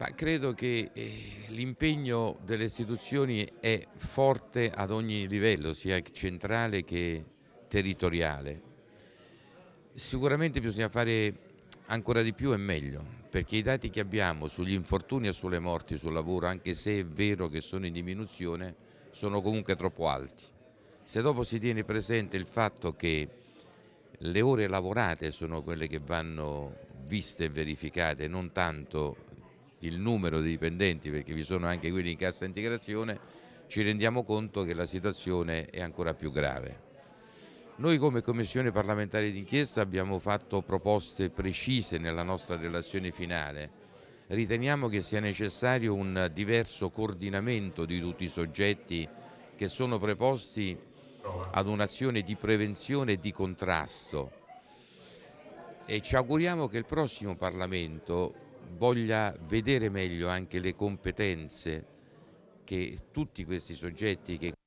Ma credo che eh, l'impegno delle istituzioni è forte ad ogni livello, sia centrale che territoriale. Sicuramente bisogna fare ancora di più e meglio, perché i dati che abbiamo sugli infortuni e sulle morti sul lavoro, anche se è vero che sono in diminuzione, sono comunque troppo alti. Se dopo si tiene presente il fatto che le ore lavorate sono quelle che vanno viste e verificate, non tanto il numero di dipendenti, perché vi sono anche quelli in cassa integrazione, ci rendiamo conto che la situazione è ancora più grave. Noi come Commissione parlamentare d'inchiesta abbiamo fatto proposte precise nella nostra relazione finale. Riteniamo che sia necessario un diverso coordinamento di tutti i soggetti che sono preposti ad un'azione di prevenzione e di contrasto e ci auguriamo che il prossimo Parlamento voglia vedere meglio anche le competenze che tutti questi soggetti che